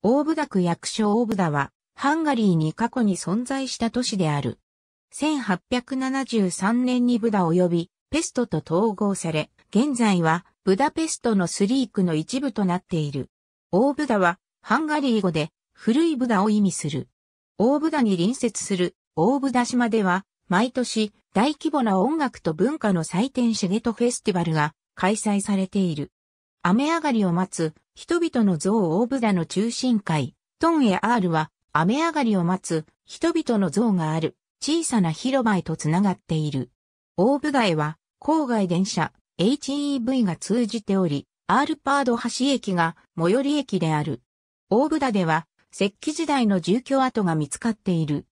大部ダ区役所大部ダは、ハンガリーに過去に存在した都市である。1873年にブダ及び、ペストと統合され、現在は、ブダペストのスリークの一部となっている。大ブダは、ハンガリー語で、古いブダを意味する。大ブダに隣接する、大ブダ島では、毎年、大規模な音楽と文化の祭典シェゲトフェスティバルが開催されている。雨上がりを待つ人々の像大ーブダの中心階、トンエアールは、雨上がりを待つ、人々の像がある、小さな広場へとつながっている。大ーブダへは、郊外電車、HEV が通じており、アールパード橋駅が最寄り駅である。大ーブダでは、石器時代の住居跡が見つかっている。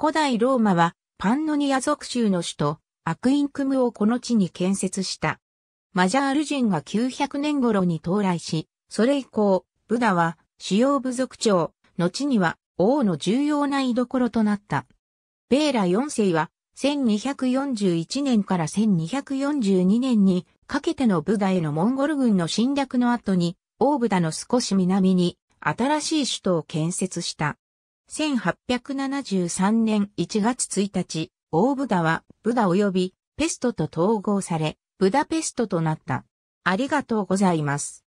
古代ローマは、パンノニア属州の首都、アクインクムをこの地に建設した。マジャール人が900年頃に到来し、それ以降、ブダは主要部族長、後には王の重要な居所となった。ベーラ4世は1241年から1242年にかけてのブダへのモンゴル軍の侵略の後に、大ブダの少し南に新しい首都を建設した。1873年1月1日、大ブダはブダ及びペストと統合され、ブダペストとなった。ありがとうございます。